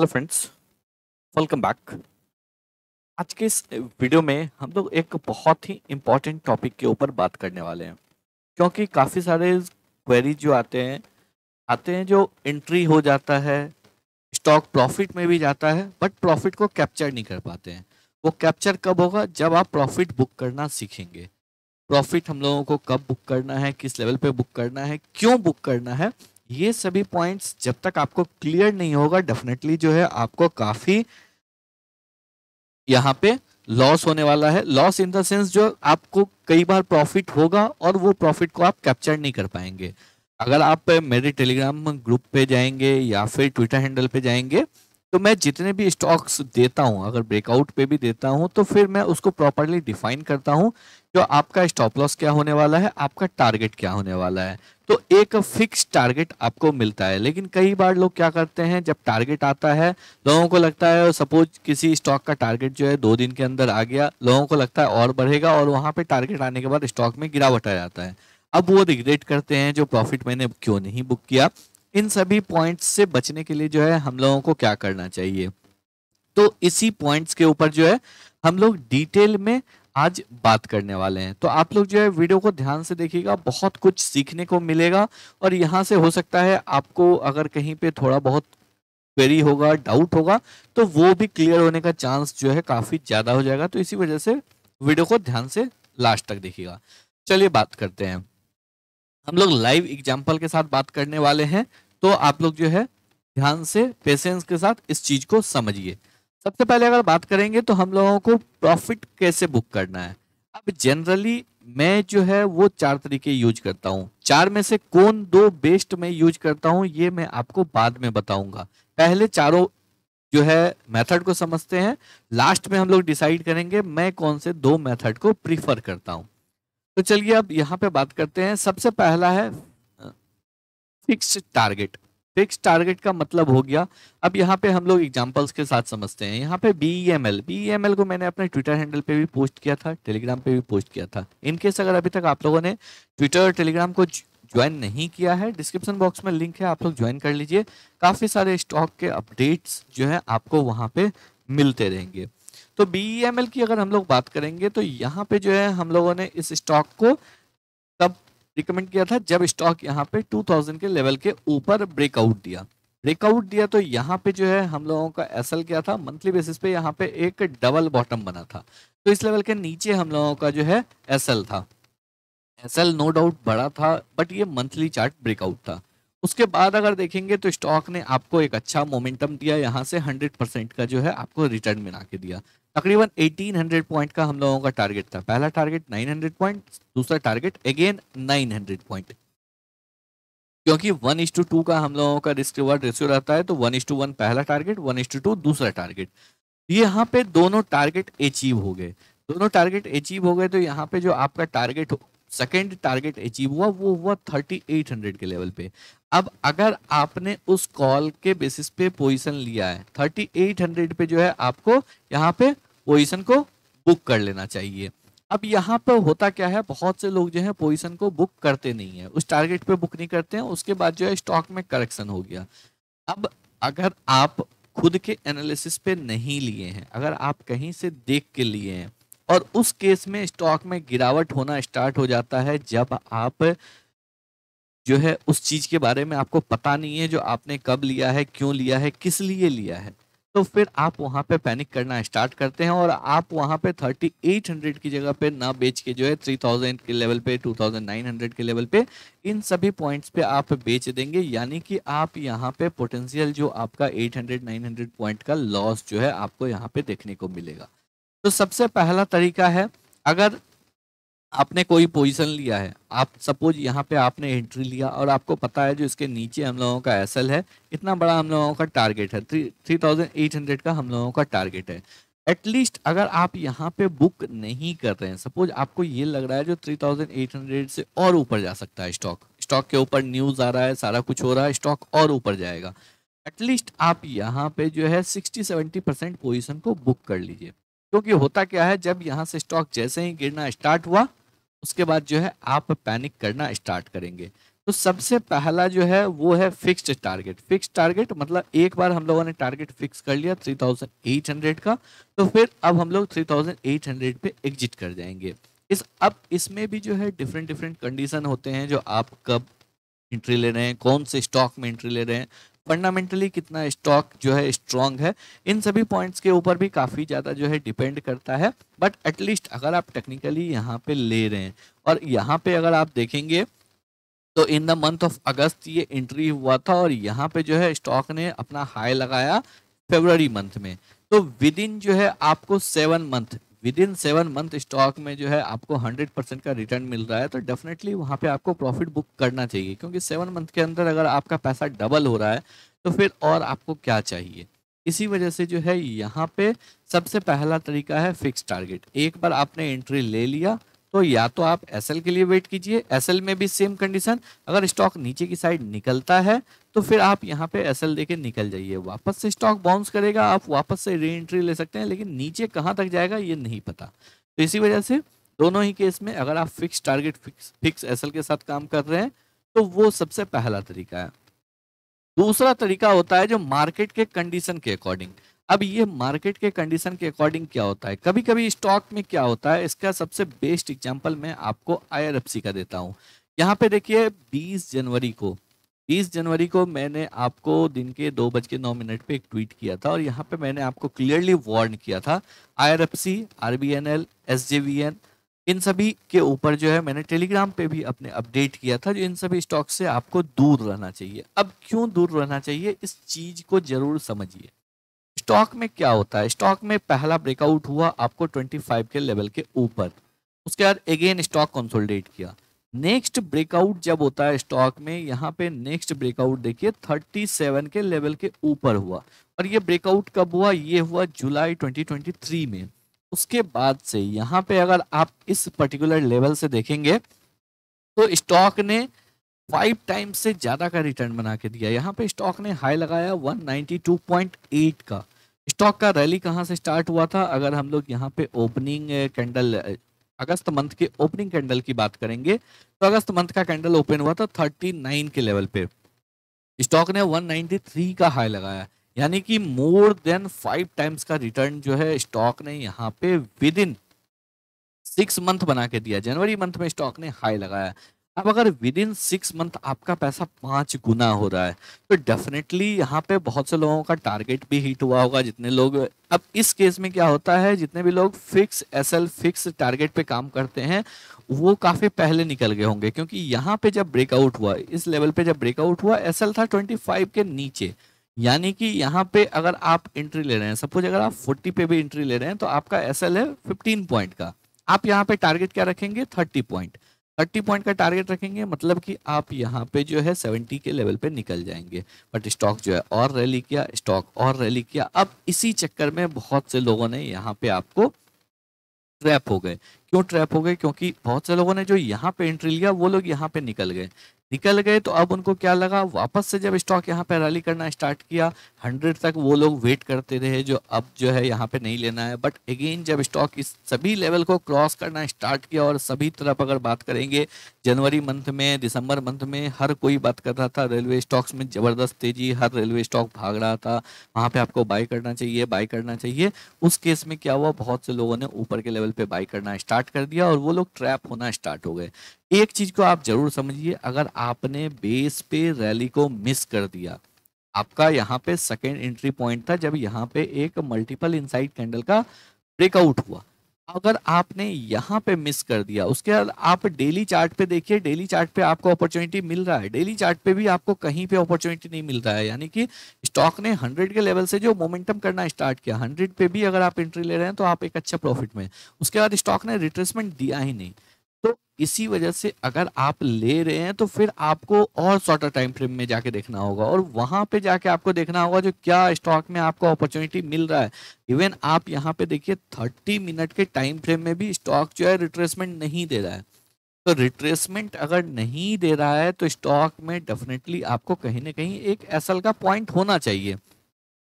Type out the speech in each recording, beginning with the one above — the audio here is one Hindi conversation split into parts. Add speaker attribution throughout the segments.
Speaker 1: हेलो फ्रेंड्स वेलकम बैक आज के इस वीडियो में हम लोग एक बहुत ही इम्पॉर्टेंट टॉपिक के ऊपर बात करने वाले हैं क्योंकि काफ़ी सारे क्वेरी जो आते हैं आते हैं जो एंट्री हो जाता है स्टॉक प्रॉफिट में भी जाता है बट प्रॉफिट को कैप्चर नहीं कर पाते हैं वो कैप्चर कब होगा जब आप प्रॉफिट बुक करना सीखेंगे प्रॉफिट हम लोगों को कब बुक करना है किस लेवल पे बुक करना है क्यों बुक करना है ये सभी पॉइंट्स जब तक आपको क्लियर नहीं होगा डेफिनेटली जो है आपको काफी यहाँ पे लॉस होने वाला है लॉस इन द सेंस जो आपको कई बार प्रॉफिट होगा और वो प्रॉफिट को आप कैप्चर नहीं कर पाएंगे अगर आप मेरे टेलीग्राम ग्रुप पे जाएंगे या फिर ट्विटर हैंडल पे जाएंगे तो मैं जितने भी स्टॉक्स देता हूँ अगर ब्रेकआउट पे भी देता हूँ तो फिर मैं उसको प्रॉपरली डिफाइन करता हूँ जो आपका स्टॉप लॉस क्या होने वाला है आपका टारगेट क्या होने वाला है तो एक फिक्स टारगेट आपको मिलता है लेकिन कई बार लोग क्या करते हैं जब टारगेट आता है लोगों को लगता है सपोज किसी स्टॉक का टारगेट जो है दो दिन के अंदर आ गया लोगों को लगता है और बढ़ेगा और वहां पे टारगेट आने के बाद स्टॉक में गिरावट आ जाता है अब वो रिग्रेट करते हैं जो प्रॉफिट मैंने क्यों नहीं बुक किया इन सभी पॉइंट्स से बचने के लिए जो है हम लोगों को क्या करना चाहिए तो इसी पॉइंट्स के ऊपर जो है हम लोग डिटेल में आज बात करने वाले हैं तो आप लोग जो है वीडियो को ध्यान से देखिएगा बहुत कुछ सीखने को मिलेगा और यहाँ से हो सकता है आपको अगर कहीं पे थोड़ा बहुत क्वेरी होगा डाउट होगा तो वो भी क्लियर होने का चांस जो है काफ़ी ज़्यादा हो जाएगा तो इसी वजह से वीडियो को ध्यान से लास्ट तक देखिएगा चलिए बात करते हैं हम लोग लाइव एग्जाम्पल के साथ बात करने वाले हैं तो आप लोग जो है ध्यान से पेशेंस के साथ इस चीज़ को समझिए सबसे पहले अगर बात करेंगे तो हम लोगों को प्रॉफिट कैसे बुक करना है अब जनरली मैं जो है वो चार तरीके यूज करता हूँ चार में से कौन दो बेस्ट में यूज करता हूँ ये मैं आपको बाद में बताऊंगा पहले चारों जो है मेथड को समझते हैं लास्ट में हम लोग डिसाइड करेंगे मैं कौन से दो मेथड को प्रीफर करता हूँ तो चलिए अब यहाँ पे बात करते हैं सबसे पहला है फिक्स टारगेट फिक्स टारगेट का मतलब हो गया अब यहाँ पे हम लोग एग्जांपल्स के साथ समझते हैं यहाँ पे B E M L B M L को मैंने अपने ट्विटर हैंडल पे भी पोस्ट किया था टेलीग्राम पे भी पोस्ट किया था इनकेस अगर अभी तक आप लोगों ने ट्विटर और टेलीग्राम को ज्वाइन नहीं किया है डिस्क्रिप्शन बॉक्स में लिंक है आप लोग ज्वाइन कर लीजिए काफ़ी सारे स्टॉक के अपडेट्स जो है आपको वहाँ पे मिलते रहेंगे तो बी e की अगर हम लोग बात करेंगे तो यहाँ पे जो है हम लोगों ने इस स्टॉक को रिकमेंड किया था जब स्टॉक यहाँ पे 2000 के लेवल के ऊपर ब्रेकआउट दिया ब्रेकआउट दिया तो यहाँ पे जो है हम लोगों का एसल क्या था मंथली बेसिस पे यहाँ पे एक डबल बॉटम बना था तो इस लेवल के नीचे हम लोगों का जो है एसल था एसल नो डाउट बड़ा था बट ये मंथली चार्ट ब्रेकआउट था उसके बाद अगर देखेंगे तो स्टॉक ने आपको एक अच्छा मोमेंटम दिया यहाँ से 100 परसेंट का जो है आपको रिटर्न बना के दिया तकरीबन 1800 पॉइंट का हम लोगों का टारगेट था पहला टारगेट 900 पॉइंट दूसरा टारगेट अगेन 900 पॉइंट क्योंकि one is to two two हम लोगों का रिस्क रिवार्ड रेशियो रहता है तो वन इज टू वन पहला target one is to to दूसरा टारगेट तो यहाँ पे दोनों टारगेट अचीव हो गए दोनों टारगेट अचीव हो गए तो यहाँ पे जो आपका टारगेट सेकेंड टारगेट अचीव हुआ वो हुआ 3800 के लेवल पे अब अगर आपने उस कॉल के बेसिस पे पोजीशन लिया है 3800 पे जो है आपको यहाँ पे पोजिशन को बुक कर लेना चाहिए अब यहाँ पर होता क्या है बहुत से लोग जो है पोजिशन को बुक करते नहीं है उस टारगेट पे बुक नहीं करते हैं उसके बाद जो है स्टॉक में करेक्शन हो गया अब अगर आप खुद के एनालिसिस पे नहीं लिए हैं अगर आप कहीं से देख के लिए हैं और उस केस में स्टॉक में गिरावट होना स्टार्ट हो जाता है जब आप जो है उस चीज़ के बारे में आपको पता नहीं है जो आपने कब लिया है क्यों लिया है किस लिए लिया है तो फिर आप वहाँ पे पैनिक करना स्टार्ट करते हैं और आप वहाँ पे 3800 की जगह पे ना बेच के जो है 3000 के लेवल पे 2900 के लेवल पे इन सभी पॉइंट्स पे आप बेच देंगे यानी कि आप यहाँ पे पोटेंशियल जो आपका 800 900 पॉइंट का लॉस जो है आपको यहाँ पे देखने को मिलेगा तो सबसे पहला तरीका है अगर आपने कोई पोजीशन लिया है आप सपोज यहाँ पे आपने एंट्री लिया और आपको पता है जो इसके नीचे हम लोगों का एस है इतना बड़ा हम लोगों का टारगेट है थ्री थाउजेंड एट हंड्रेड का हम लोगों का टारगेट है एटलीस्ट अगर आप यहाँ पे बुक नहीं कर रहे हैं सपोज आपको ये लग रहा है जो थ्री थाउजेंड एट हंड्रेड से और ऊपर जा सकता है स्टॉक स्टॉक के ऊपर न्यूज़ आ रहा है सारा कुछ हो रहा है स्टॉक और ऊपर जाएगा एटलीस्ट आप यहाँ पे जो है सिक्सटी सेवेंटी परसेंट पोजिशन को बुक कर लीजिए क्योंकि होता क्या है जब यहाँ से स्टॉक जैसे ही गिरना स्टार्ट हुआ उसके बाद जो है आप पैनिक करना स्टार्ट करेंगे तो सबसे पहला जो है वो है फिक्स्ड टारगेट फिक्स्ड टारगेट मतलब एक बार हम लोगों ने टारगेट फिक्स कर लिया 3800 का तो फिर अब हम लोग 3800 पे एग्जिट कर जाएंगे इस अब इसमें भी जो है डिफरेंट डिफरेंट कंडीशन होते हैं जो आप कब एंट्री ले रहे हैं कौन से स्टॉक में एंट्री ले रहे हैं फंडामेंटली कितना स्टॉक जो है स्ट्रांग है इन सभी पॉइंट्स के ऊपर भी काफ़ी ज़्यादा जो है डिपेंड करता है बट एटलीस्ट अगर आप टेक्निकली यहाँ पे ले रहे हैं और यहाँ पे अगर आप देखेंगे तो in the month of August ये एंट्री हुआ था और यहाँ पे जो है स्टॉक ने अपना हाई लगाया फेबररी मंथ में तो विद इन जो है आपको seven month within seven month stock में जो है आपको हंड्रेड परसेंट का रिटर्न मिल रहा है तो डेफिनेटली वहाँ पे आपको प्रॉफिट बुक करना चाहिए क्योंकि सेवन मंथ के अंदर अगर आपका पैसा डबल हो रहा है तो फिर और आपको क्या चाहिए इसी वजह से जो है यहाँ पे सबसे पहला तरीका है फिक्स टारगेट एक बार आपने एंट्री ले लिया तो या तो आप एस के लिए वेट कीजिए एस में भी सेम कंडीशन अगर स्टॉक नीचे की साइड निकलता है तो फिर आप यहाँ पे एस एल देके निकल जाइए वापस से स्टॉक बाउंस करेगा आप वापस से री एंट्री ले सकते हैं लेकिन नीचे कहाँ तक जाएगा ये नहीं पता तो इसी वजह से दोनों ही केस में अगर आप फिक्स टारगेट फिक्स फिक्स एस के साथ काम कर रहे हैं तो वो सबसे पहला तरीका है दूसरा तरीका होता है जो मार्केट के कंडीशन के अकॉर्डिंग अब ये मार्केट के कंडीशन के अकॉर्डिंग क्या होता है कभी कभी स्टॉक में क्या होता है इसका सबसे बेस्ट एग्जाम्पल मैं आपको आई का देता हूँ यहाँ पे देखिए 20 जनवरी को 20 जनवरी को मैंने आपको दिन के दो बज के नौ मिनट पे एक ट्वीट किया था और यहाँ पे मैंने आपको क्लियरली वार्न किया था I R F C R B N L S J V N इन सभी के ऊपर जो है मैंने टेलीग्राम पे भी अपने अपडेट किया था जो इन सभी स्टॉक से आपको दूर रहना चाहिए अब क्यों दूर रहना चाहिए इस चीज़ को जरूर समझिए स्टॉक में क्या होता है स्टॉक में पहला ब्रेकआउट हुआ आपको 25 के लेवल के ऊपर उसके बाद अगेन स्टॉक कंसोलिडेट किया नेक्स्ट ब्रेकआउट जब होता है स्टॉक में यहाँ पे नेक्स्ट ब्रेकआउट देखिए 37 के लेवल के ऊपर हुआ और ये ब्रेकआउट कब हुआ ये हुआ जुलाई 2023 में उसके बाद से यहाँ पे अगर आप इस पर्टिकुलर लेवल से देखेंगे तो स्टॉक ने फाइव टाइम्स से ज़्यादा का रिटर्न बना के दिया यहाँ पे स्टॉक ने हाई लगाया 192.8 का स्टॉक का रैली कहाँ से स्टार्ट हुआ था अगर हम लोग यहाँ पे ओपनिंग कैंडल अगस्त मंथ के ओपनिंग कैंडल की बात करेंगे तो अगस्त मंथ का कैंडल ओपन हुआ था थर्टी नाइन के लेवल पे स्टॉक ने वन नाइनटी थ्री का हाई लगाया यानी कि मोर देन फाइव टाइम्स का रिटर्न जो है स्टॉक ने यहाँ पे विद इन सिक्स मंथ बना के दिया जनवरी मंथ में स्टॉक ने हाई लगाया अब अगर विद इन सिक्स मंथ आपका पैसा पांच गुना हो रहा है तो डेफिनेटली यहाँ पे बहुत से लोगों का टारगेट भी हिट हुआ होगा जितने लोग अब इस केस में क्या होता है जितने भी लोग फिक्स एल फिक्स टारगेट पे काम करते हैं वो काफ़ी पहले निकल गए होंगे क्योंकि यहाँ पे जब ब्रेकआउट हुआ इस लेवल पे जब ब्रेकआउट हुआ एस था ट्वेंटी के नीचे यानी कि यहाँ पे अगर आप एंट्री ले रहे हैं सपोज अगर आप फोर्टी पे भी एंट्री ले रहे हैं तो आपका एस है फिफ्टीन पॉइंट का आप यहाँ पे टारगेट क्या रखेंगे थर्टी पॉइंट 30 पॉइंट का टारगेट रखेंगे मतलब कि आप यहाँ पे जो है सेवेंटी के लेवल पे निकल जाएंगे बट स्टॉक जो है और रैली किया स्टॉक और रैली किया अब इसी चक्कर में बहुत से लोगों ने यहाँ पे आपको ट्रैप हो गए क्यों ट्रैप हो गए क्योंकि बहुत से लोगों ने जो यहाँ पे एंट्री लिया वो लोग यहाँ पे निकल गए निकल गए तो अब उनको क्या लगा वापस से जब स्टॉक यहाँ पे रैली करना स्टार्ट किया हंड्रेड तक वो लोग वेट करते रहे जो अब जो है यहाँ पे नहीं लेना है बट अगेन जब स्टॉक इस सभी लेवल को क्रॉस करना स्टार्ट किया और सभी तरफ अगर बात करेंगे जनवरी मंथ में दिसंबर मंथ में हर कोई बात कर रहा था रेलवे स्टॉक्स में ज़बरदस्त तेजी हर रेलवे स्टॉक भाग रहा था वहाँ पर आपको बाई करना चाहिए बाई करना चाहिए उस केस में क्या हुआ बहुत से लोगों ने ऊपर के लेवल पे बाई करना स्टार्ट कर दिया और वो लोग ट्रैप होना स्टार्ट हो गए एक चीज को आप जरूर समझिए अगर आपने बेस पे रैली को मिस कर दिया आपका यहाँ पे सेकेंड एंट्री पॉइंट था जब यहाँ पे एक मल्टीपल इनसाइड कैंडल का ब्रेकआउट हुआ अगर आपने यहाँ पे मिस कर दिया उसके बाद आप डेली चार्ट पे देखिए डेली चार्ट पे आपको अपॉर्चुनिटी मिल रहा है डेली चार्ट पे भी आपको कहीं पे अपॉर्चुनिटी नहीं मिल रहा है यानी कि स्टॉक ने 100 के लेवल से जो मोमेंटम करना स्टार्ट किया 100 पे भी अगर आप एंट्री ले रहे हैं तो आप एक अच्छा प्रॉफिट में उसके बाद स्टॉक ने रिट्रेसमेंट दिया ही नहीं तो इसी वजह से अगर आप ले रहे हैं तो फिर आपको और शॉर्टर टाइम फ्रेम में जाके देखना होगा और वहां पे जाके आपको देखना होगा जो क्या स्टॉक में आपको अपॉर्चुनिटी मिल रहा है इवन आप यहाँ पे देखिए थर्टी मिनट के टाइम फ्रेम में भी स्टॉक जो है रिट्रेसमेंट नहीं दे रहा है तो रिट्रेसमेंट अगर नहीं दे रहा है तो स्टॉक में डेफिनेटली आपको कहीं ना कहीं एक एसल का पॉइंट होना चाहिए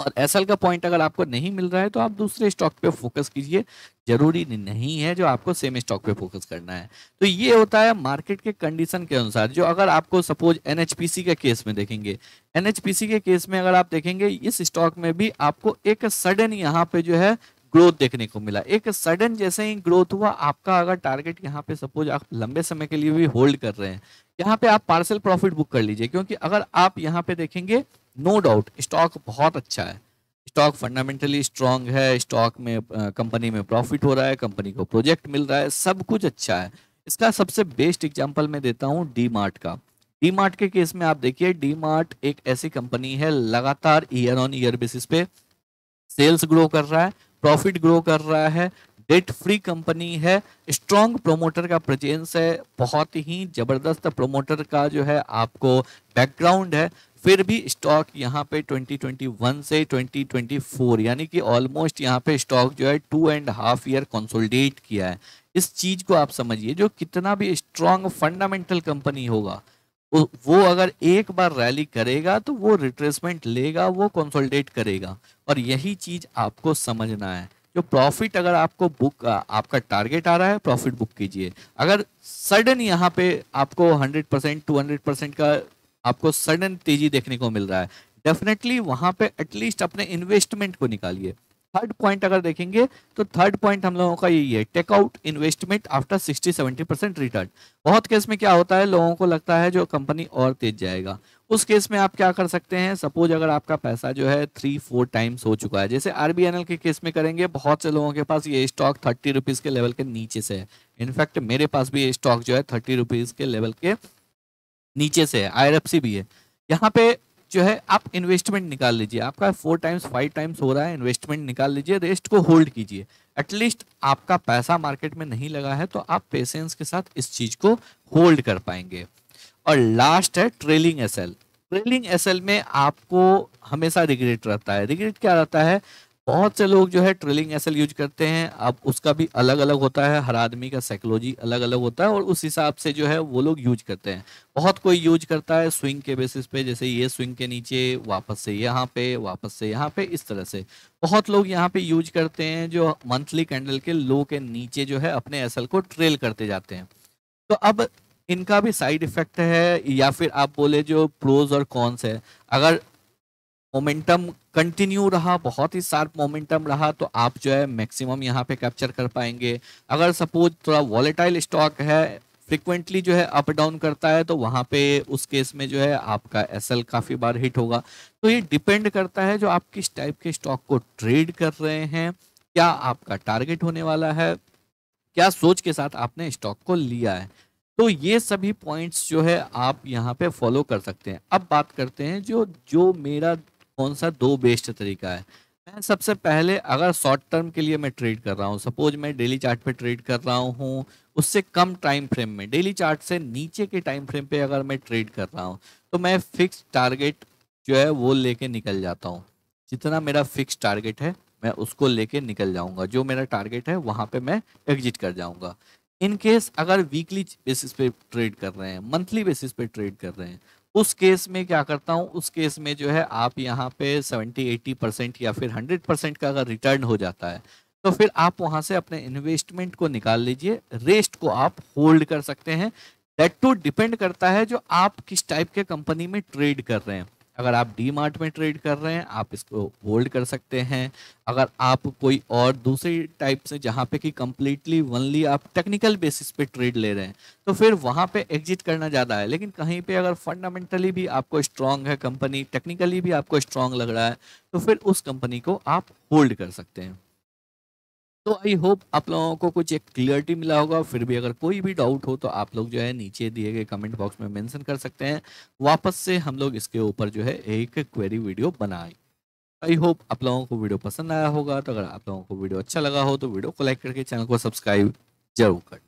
Speaker 1: और एस का पॉइंट अगर आपको नहीं मिल रहा है तो आप दूसरे स्टॉक पे फोकस कीजिए जरूरी नहीं है जो आपको सेम स्टॉक पे फोकस करना है तो ये होता है मार्केट के कंडीशन के अनुसार जो अगर आपको सपोज एन के केस में देखेंगे एन के केस में अगर आप देखेंगे इस स्टॉक में भी आपको एक सडन यहाँ पे जो है ग्रोथ देखने को मिला एक सडन जैसे ही ग्रोथ हुआ आपका अगर टारगेट यहाँ पे सपोज आप लंबे समय के लिए भी होल्ड कर रहे हैं यहाँ पे आप पार्सल प्रॉफिट बुक कर लीजिए क्योंकि अगर आप यहाँ पे देखेंगे नो डाउट स्टॉक बहुत अच्छा है स्टॉक फंडामेंटली स्ट्रांग है स्टॉक में कंपनी में प्रॉफिट हो रहा है कंपनी को प्रोजेक्ट मिल रहा है सब कुछ अच्छा है इसका सबसे बेस्ट एग्जाम्पल मैं देता हूँ डी मार्ट का डी मार्ट के केस में आप देखिए डी मार्ट एक ऐसी कंपनी है लगातार ईयर ऑन ईयर बेसिस पे सेल्स ग्रो कर रहा है प्रॉफिट ग्रो कर रहा है डेट फ्री कंपनी है स्ट्रॉन्ग प्रोमोटर का प्रजेंस है बहुत ही ज़बरदस्त प्रोमोटर का जो है आपको बैकग्राउंड है फिर भी स्टॉक यहाँ पे 2021 से 2024 यानी कि ऑलमोस्ट यहाँ पे स्टॉक जो है two and half year consolidate किया है इस चीज़ को आप समझिए जो कितना भी स्ट्रांग फंडामेंटल कंपनी होगा वो अगर एक बार रैली करेगा तो वो रिट्रेसमेंट लेगा वो कंसोलिडेट करेगा और यही चीज़ आपको समझना है जो प्रॉफिट अगर आपको बुक आपका टारगेट आ रहा है प्रॉफिट बुक कीजिए अगर सडन यहाँ पे आपको 100 परसेंट टू परसेंट का आपको सडन तेजी देखने को मिल रहा है डेफिनेटली वहां पे एटलीस्ट अपने इन्वेस्टमेंट को निकालिए थर्ड पॉइंट अगर देखेंगे तो थर्ड पॉइंट हम लोगों का यही है takeout investment after 60 70 percent return बहुत केस में क्या होता है लोगों को लगता है जो कंपनी और तेज जाएगा उस केस में आप क्या कर सकते हैं सपोज अगर आपका पैसा जो है थ्री फोर टाइम्स हो चुका है जैसे आर के केस में करेंगे बहुत से लोगों के पास ये स्टॉक थर्टी के लेवल के नीचे से है इनफैक्ट मेरे पास भी ये स्टॉक जो है थर्टी के लेवल के नीचे से है आई भी है यहाँ पे जो है आप इन्वेस्टमेंट निकाल लीजिए आपका फोर टाइम्स फाइव टाइम्स हो रहा है इन्वेस्टमेंट निकाल लीजिए रेस्ट को होल्ड कीजिए एटलीस्ट आपका पैसा मार्केट में नहीं लगा है तो आप पेशेंस के साथ इस चीज को होल्ड कर पाएंगे और लास्ट है ट्रेलिंग एसएल ट्रेलिंग एसएल में आपको हमेशा रिग्रेट रहता है रिग्रेट क्या रहता है बहुत से लोग जो है ट्रिलिंग एसल यूज करते हैं अब उसका भी अलग अलग होता है हर आदमी का साइकोलॉजी अलग अलग होता है और उस हिसाब से जो है वो लोग यूज करते हैं बहुत कोई यूज करता है स्विंग के बेसिस पे जैसे ये स्विंग के नीचे वापस से यहाँ पे वापस से यहाँ पे इस तरह से बहुत लोग यहाँ पे यूज करते हैं जो मंथली कैंडल के लो के नीचे जो है अपने एसल को ट्रेल करते जाते हैं तो अब इनका भी साइड इफेक्ट है या फिर आप बोले जो प्रोज और कॉन्स है अगर मोमेंटम कंटिन्यू रहा बहुत ही शार्प मोमेंटम रहा तो आप जो है मैक्सिमम यहाँ पे कैप्चर कर पाएंगे अगर सपोज थोड़ा वॉलेटाइल स्टॉक है फ्रिक्वेंटली जो है अप डाउन करता है तो वहाँ पे उस केस में जो है आपका एस काफ़ी बार हिट होगा तो ये डिपेंड करता है जो आप किस टाइप के स्टॉक को ट्रेड कर रहे हैं क्या आपका टारगेट होने वाला है क्या सोच के साथ आपने स्टॉक को लिया है तो ये सभी पॉइंट्स जो है आप यहाँ पे फॉलो कर सकते हैं अब बात करते हैं जो जो मेरा कौन सा दो बेस्ड तरीका है मैं सबसे पहले अगर शॉर्ट टर्म के लिए मैं ट्रेड कर रहा हूँ सपोज मैं डेली चार्ट पे ट्रेड कर रहा हूँ उससे कम टाइम फ्रेम में डेली चार्ट से नीचे के टाइम फ्रेम पे अगर मैं ट्रेड कर रहा हूँ तो मैं फिक्स टारगेट जो है वो लेके निकल जाता हूँ जितना मेरा फिक्स टारगेट है मैं उसको लेके निकल जाऊँगा जो मेरा टारगेट है वहाँ पर मैं एग्जिट कर जाऊँगा इन केस अगर वीकली बेसिस पे ट्रेड कर रहे हैं मंथली बेसिस पे ट्रेड कर रहे हैं उस केस में क्या करता हूँ उस केस में जो है आप यहाँ पे 70 80 परसेंट या फिर 100 परसेंट का अगर रिटर्न हो जाता है तो फिर आप वहाँ से अपने इन्वेस्टमेंट को निकाल लीजिए रेस्ट को आप होल्ड कर सकते हैं डेट टू डिपेंड करता है जो आप किस टाइप के कंपनी में ट्रेड कर रहे हैं अगर आप डी मार्ट में ट्रेड कर रहे हैं आप इसको होल्ड कर सकते हैं अगर आप कोई और दूसरी टाइप से जहाँ पे कि कम्प्लीटली वनली आप टेक्निकल बेसिस पे ट्रेड ले रहे हैं तो फिर वहाँ पे एग्जिट करना ज़्यादा है लेकिन कहीं पे अगर फंडामेंटली भी आपको स्ट्रांग है कंपनी टेक्निकली भी आपको स्ट्रांग लग रहा है तो फिर उस कंपनी को आप होल्ड कर सकते हैं तो आई होप आप लोगों को कुछ एक क्लियरिटी मिला होगा फिर भी अगर कोई भी डाउट हो तो आप लोग जो है नीचे दिए गए कमेंट बॉक्स में मेंशन कर सकते हैं वापस से हम लोग इसके ऊपर जो है एक क्वेरी वीडियो बनाए आई होप आप लोगों को वीडियो पसंद आया होगा तो अगर आप लोगों को वीडियो अच्छा लगा हो तो वीडियो को लाइक करके चैनल को सब्सक्राइब जरूर कर